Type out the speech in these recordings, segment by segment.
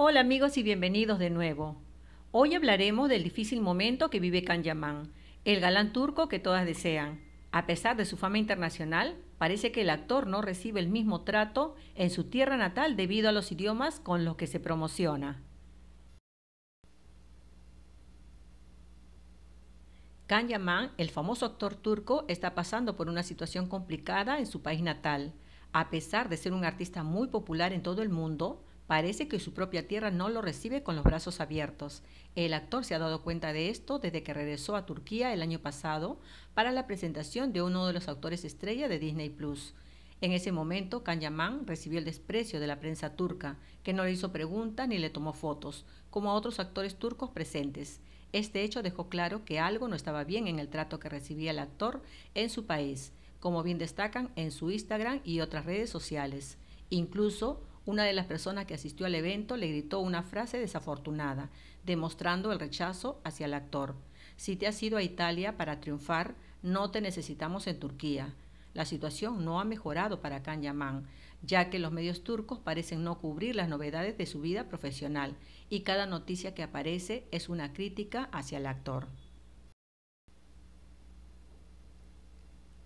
Hola amigos y bienvenidos de nuevo. Hoy hablaremos del difícil momento que vive Can Yaman, el galán turco que todas desean. A pesar de su fama internacional, parece que el actor no recibe el mismo trato en su tierra natal debido a los idiomas con los que se promociona. Can Yaman, el famoso actor turco, está pasando por una situación complicada en su país natal. A pesar de ser un artista muy popular en todo el mundo, Parece que su propia tierra no lo recibe con los brazos abiertos. El actor se ha dado cuenta de esto desde que regresó a Turquía el año pasado para la presentación de uno de los actores estrella de Disney Plus. En ese momento, Can recibió el desprecio de la prensa turca, que no le hizo preguntas ni le tomó fotos, como a otros actores turcos presentes. Este hecho dejó claro que algo no estaba bien en el trato que recibía el actor en su país, como bien destacan en su Instagram y otras redes sociales. Incluso una de las personas que asistió al evento le gritó una frase desafortunada, demostrando el rechazo hacia el actor. Si te has ido a Italia para triunfar, no te necesitamos en Turquía. La situación no ha mejorado para Can Yaman, ya que los medios turcos parecen no cubrir las novedades de su vida profesional y cada noticia que aparece es una crítica hacia el actor.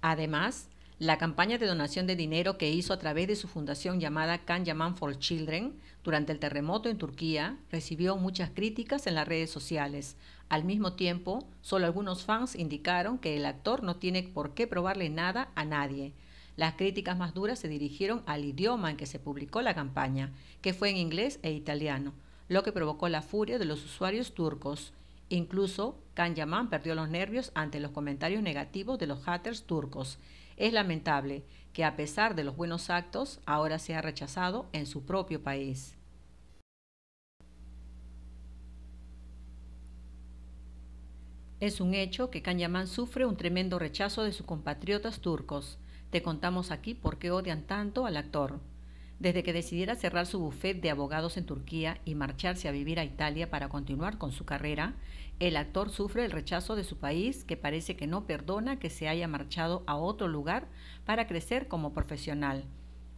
Además, la campaña de donación de dinero que hizo a través de su fundación llamada Can Yaman for Children durante el terremoto en Turquía recibió muchas críticas en las redes sociales. Al mismo tiempo, solo algunos fans indicaron que el actor no tiene por qué probarle nada a nadie. Las críticas más duras se dirigieron al idioma en que se publicó la campaña, que fue en inglés e italiano, lo que provocó la furia de los usuarios turcos. Incluso, Can Yaman perdió los nervios ante los comentarios negativos de los haters turcos es lamentable que a pesar de los buenos actos, ahora sea rechazado en su propio país. Es un hecho que Yaman sufre un tremendo rechazo de sus compatriotas turcos. Te contamos aquí por qué odian tanto al actor desde que decidiera cerrar su bufet de abogados en Turquía y marcharse a vivir a Italia para continuar con su carrera, el actor sufre el rechazo de su país que parece que no perdona que se haya marchado a otro lugar para crecer como profesional.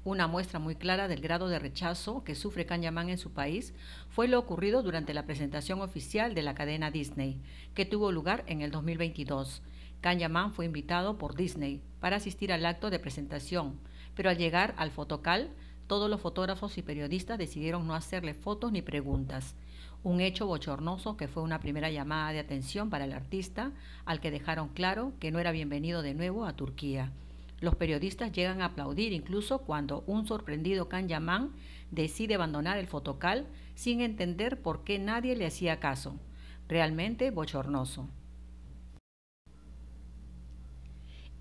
Una muestra muy clara del grado de rechazo que sufre Yaman en su país fue lo ocurrido durante la presentación oficial de la cadena Disney, que tuvo lugar en el 2022. Yaman fue invitado por Disney para asistir al acto de presentación, pero al llegar al fotocal todos los fotógrafos y periodistas decidieron no hacerle fotos ni preguntas. Un hecho bochornoso que fue una primera llamada de atención para el artista, al que dejaron claro que no era bienvenido de nuevo a Turquía. Los periodistas llegan a aplaudir incluso cuando un sorprendido Can Yaman decide abandonar el fotocal sin entender por qué nadie le hacía caso. Realmente bochornoso.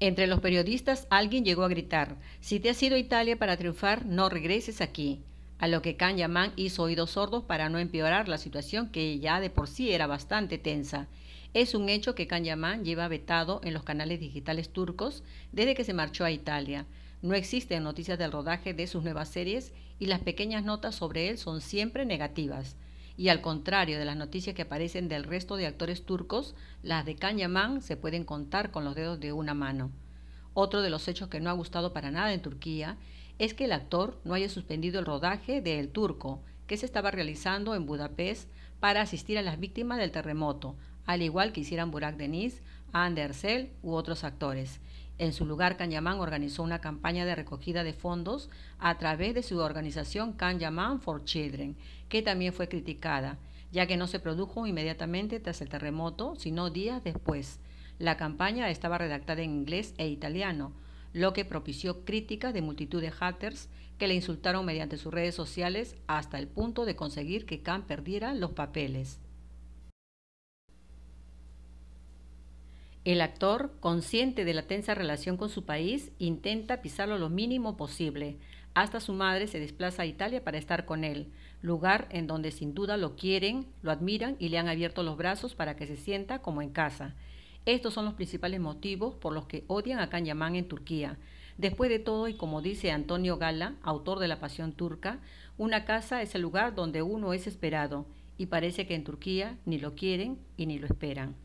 Entre los periodistas alguien llegó a gritar, si te has ido a Italia para triunfar, no regreses aquí. A lo que Can Yaman hizo oídos sordos para no empeorar la situación que ya de por sí era bastante tensa. Es un hecho que Can Yaman lleva vetado en los canales digitales turcos desde que se marchó a Italia. No existen noticias del rodaje de sus nuevas series y las pequeñas notas sobre él son siempre negativas y al contrario de las noticias que aparecen del resto de actores turcos, las de Can se pueden contar con los dedos de una mano. Otro de los hechos que no ha gustado para nada en Turquía es que el actor no haya suspendido el rodaje de El Turco, que se estaba realizando en Budapest para asistir a las víctimas del terremoto, al igual que hicieran Burak Deniz, Andersel u otros actores. En su lugar, Yaman organizó una campaña de recogida de fondos a través de su organización Yaman for Children, que también fue criticada, ya que no se produjo inmediatamente tras el terremoto, sino días después. La campaña estaba redactada en inglés e italiano, lo que propició críticas de multitud de haters que le insultaron mediante sus redes sociales hasta el punto de conseguir que Khan perdiera los papeles. El actor, consciente de la tensa relación con su país, intenta pisarlo lo mínimo posible. Hasta su madre se desplaza a Italia para estar con él, lugar en donde sin duda lo quieren, lo admiran y le han abierto los brazos para que se sienta como en casa. Estos son los principales motivos por los que odian a Can Yaman en Turquía. Después de todo, y como dice Antonio Gala, autor de La Pasión Turca, una casa es el lugar donde uno es esperado, y parece que en Turquía ni lo quieren y ni lo esperan.